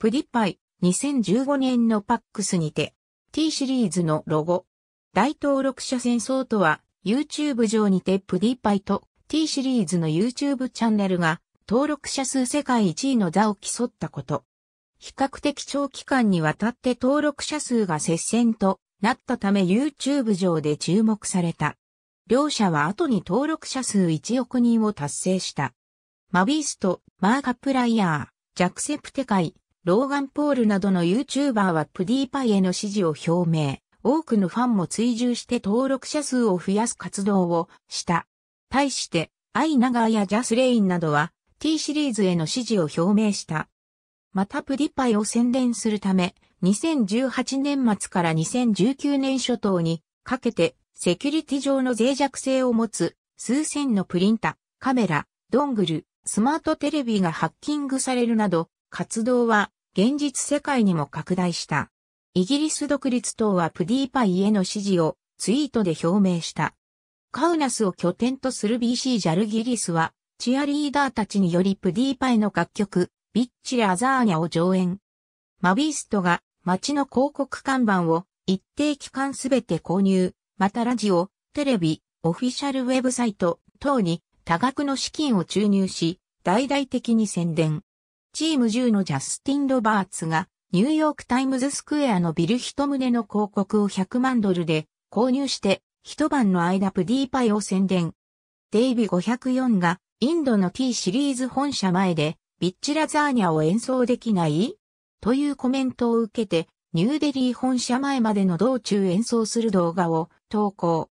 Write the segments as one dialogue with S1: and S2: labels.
S1: プディパイ、2015年のパックスにて、T シリーズのロゴ。大登録者戦争とは、YouTube 上にてプディパイと T シリーズの YouTube チャンネルが、登録者数世界1位の座を競ったこと。比較的長期間にわたって登録者数が接戦となったため YouTube 上で注目された。両者は後に登録者数1億人を達成した。マビースト、マーカプライヤー、ジャクセプテカイ、ローガン・ポールなどの YouTuber はプディパイへの支持を表明、多くのファンも追従して登録者数を増やす活動をした。対して、アイナガーやジャスレインなどは T シリーズへの支持を表明した。またプディパイを宣伝するため、2018年末から2019年初頭にかけてセキュリティ上の脆弱性を持つ数千のプリンタ、カメラ、ドングル、スマートテレビがハッキングされるなど活動は現実世界にも拡大した。イギリス独立党はプディーパイへの支持をツイートで表明した。カウナスを拠点とする BC ジャルギリスは、チアリーダーたちによりプディーパイの楽曲、ビッチレ・アザーニャを上演。マビーストが街の広告看板を一定期間すべて購入、またラジオ、テレビ、オフィシャルウェブサイト等に多額の資金を注入し、大々的に宣伝。チーム10のジャスティン・ロバーツが、ニューヨークタイムズスクエアのビル一棟の広告を100万ドルで購入して一晩の間プディーパイを宣伝。デイビー504がインドの T シリーズ本社前でビッチラザーニャを演奏できないというコメントを受けてニューデリー本社前までの道中演奏する動画を投稿。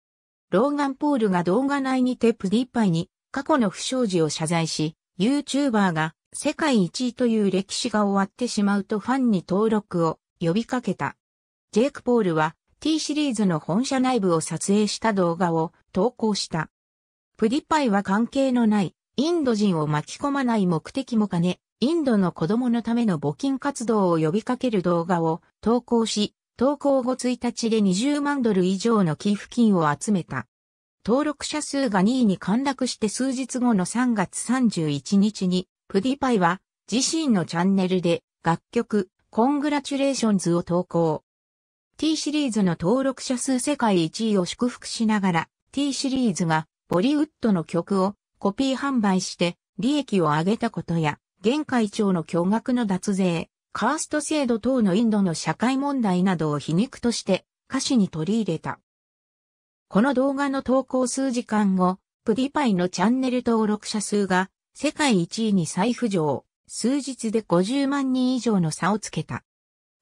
S1: ローガン・ポールが動画内にてプディーパイに過去の不祥事を謝罪し、YouTuber が世界1位という歴史が終わってしまうとファンに登録を呼びかけた。ジェイク・ポールは T シリーズの本社内部を撮影した動画を投稿した。プディパイは関係のないインド人を巻き込まない目的も兼ね、インドの子供のための募金活動を呼びかける動画を投稿し、投稿後1日で20万ドル以上の寄付金を集めた。登録者数が2位に陥落して数日後の3月31日にプディパイは自身のチャンネルで楽曲コングラチュレーションズを投稿。T シリーズの登録者数世界1位を祝福しながら T シリーズがボリウッドの曲をコピー販売して利益を上げたことや現会長の巨額の脱税、カースト制度等のインドの社会問題などを皮肉として歌詞に取り入れた。この動画の投稿数時間後、プディパイのチャンネル登録者数が世界1位に再浮上、数日で50万人以上の差をつけた。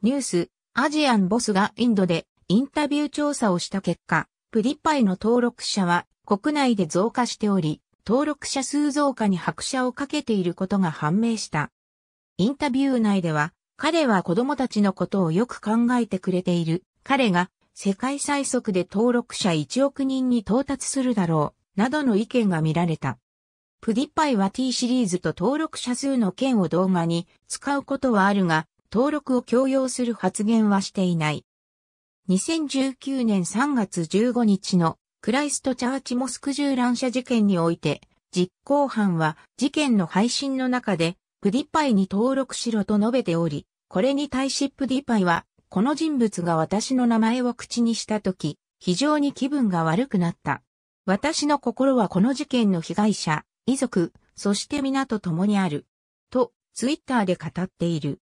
S1: ニュース、アジアンボスがインドでインタビュー調査をした結果、プリパイの登録者は国内で増加しており、登録者数増加に拍車をかけていることが判明した。インタビュー内では、彼は子供たちのことをよく考えてくれている。彼が世界最速で登録者1億人に到達するだろう、などの意見が見られた。プディパイは T シリーズと登録者数の件を動画に使うことはあるが、登録を強要する発言はしていない。2019年3月15日のクライストチャーチモスク銃乱射事件において、実行犯は事件の配信の中で、プディパイに登録しろと述べており、これに対しプディパイは、この人物が私の名前を口にしたとき、非常に気分が悪くなった。私の心はこの事件の被害者、遺族、そして皆と共にある。と、ツイッターで語っている。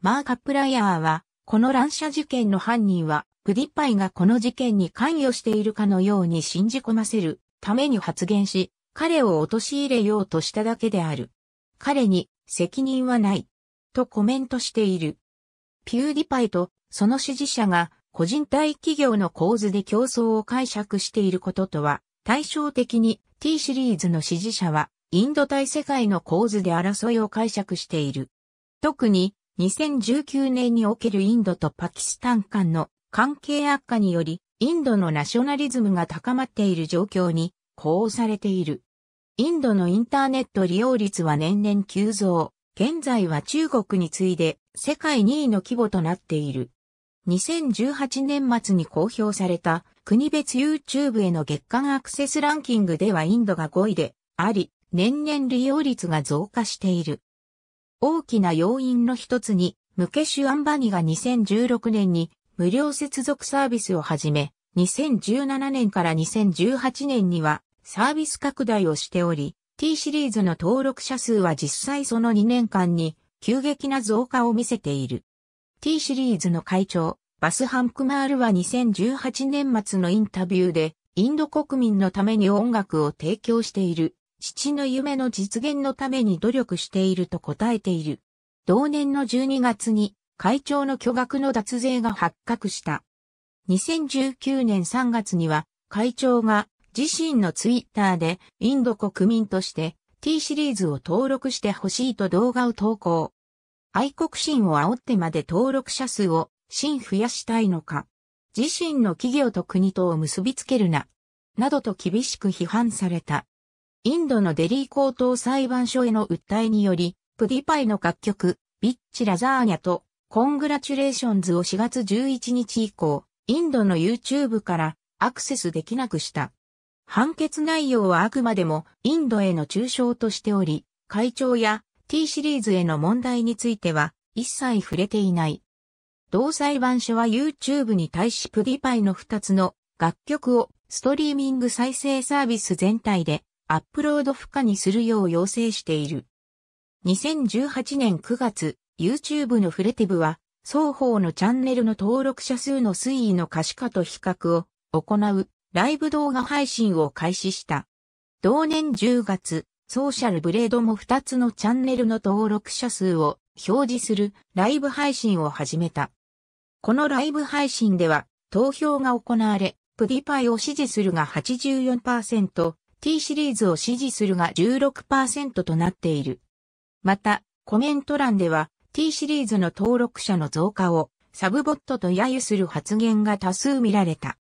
S1: マーカップライアーは、この乱射事件の犯人は、プディパイがこの事件に関与しているかのように信じ込ませるために発言し、彼を陥れようとしただけである。彼に責任はない。とコメントしている。ピューディパイとその支持者が個人対企業の構図で競争を解釈していることとは対照的に T シリーズの支持者は、インド対世界の構図で争いを解釈している。特に、2019年におけるインドとパキスタン間の関係悪化により、インドのナショナリズムが高まっている状況に、呼応されている。インドのインターネット利用率は年々急増。現在は中国に次いで世界2位の規模となっている。2018年末に公表された国別 YouTube への月間アクセスランキングではインドが5位であり、年々利用率が増加している。大きな要因の一つに、ムケシュ・アンバニが2016年に無料接続サービスを始め、2017年から2018年にはサービス拡大をしており、T シリーズの登録者数は実際その2年間に急激な増加を見せている。T シリーズの会長、バスハンクマールは2018年末のインタビューで、インド国民のために音楽を提供している、父の夢の実現のために努力していると答えている。同年の12月に、会長の巨額の脱税が発覚した。2019年3月には、会長が自身のツイッターで、インド国民として T シリーズを登録してほしいと動画を投稿。愛国心を煽ってまで登録者数を真増やしたいのか。自身の企業と国とを結びつけるな。などと厳しく批判された。インドのデリー高等裁判所への訴えにより、プディパイの楽曲、ビッチ・ラザーニャと、コングラチュレーションズを4月11日以降、インドの YouTube からアクセスできなくした。判決内容はあくまでもインドへの中傷としており、会長や T シリーズへの問題については一切触れていない。同裁判所は YouTube に対し p ディ d イ p i e の2つの楽曲をストリーミング再生サービス全体でアップロード不可にするよう要請している。2018年9月、YouTube のフレティブは、双方のチャンネルの登録者数の推移の可視化と比較を行うライブ動画配信を開始した。同年10月、ソーシャルブレードも2つのチャンネルの登録者数を表示するライブ配信を始めた。このライブ配信では投票が行われ、プディパイを支持するが84%、T シリーズを支持するが16%となっている。また、コメント欄では T シリーズの登録者の増加をサブボットと揶揄する発言が多数見られた。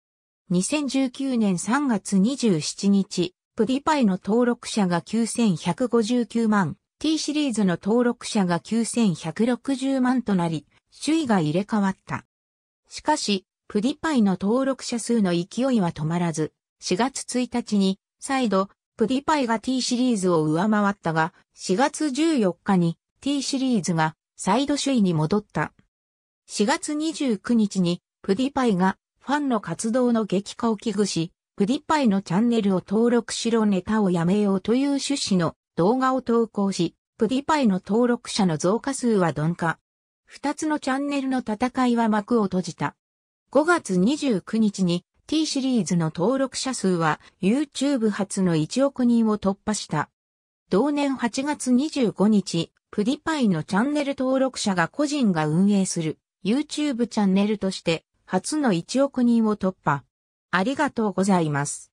S1: 2019年3月27日、プディパイの登録者が9159万、T シリーズの登録者が9160万となり、首位が入れ替わった。しかし、プディパイの登録者数の勢いは止まらず、4月1日に、再度、プディパイが T シリーズを上回ったが、4月14日に T シリーズが再度首位に戻った。4月29日に、プディパイがファンの活動の激化を危惧し、プディパイのチャンネルを登録しろネタをやめようという趣旨の動画を投稿し、プディパイの登録者の増加数は鈍化。二つのチャンネルの戦いは幕を閉じた。5月29日に T シリーズの登録者数は YouTube 初の1億人を突破した。同年8月25日、プディパイのチャンネル登録者が個人が運営する YouTube チャンネルとして初の1億人を突破。ありがとうございます。